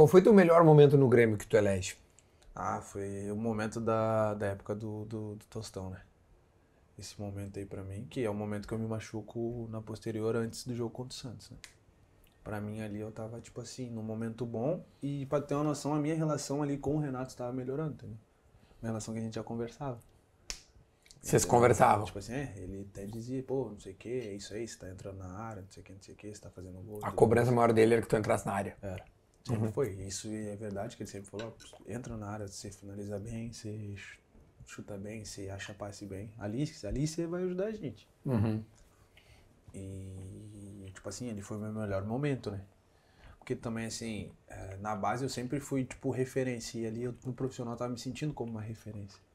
Qual foi teu melhor momento no Grêmio que tu elege? Ah, foi o momento da, da época do, do, do Tostão, né? Esse momento aí para mim, que é o momento que eu me machuco na posterior antes do jogo contra o Santos, né? Pra mim ali eu tava, tipo assim, num momento bom e pra ter uma noção, a minha relação ali com o Renato estava melhorando, entendeu? Uma relação que a gente já conversava. Vocês conversavam? Tipo assim, é, ele até dizia, pô, não sei o que, é isso aí, você tá entrando na área, não sei o que, não sei o que, você tá fazendo gol. A cobrança maior dele era que tu entrasse na área. Era. Sempre uhum. foi. Isso é verdade que ele sempre falou: entra na área, você finaliza bem, você chuta bem, você acha passe bem. Ali, ali você vai ajudar a gente. Uhum. E, tipo assim, ele foi o meu melhor momento, né? Porque também, assim, eh, na base eu sempre fui, tipo, referência. E ali eu, no profissional, tava me sentindo como uma referência.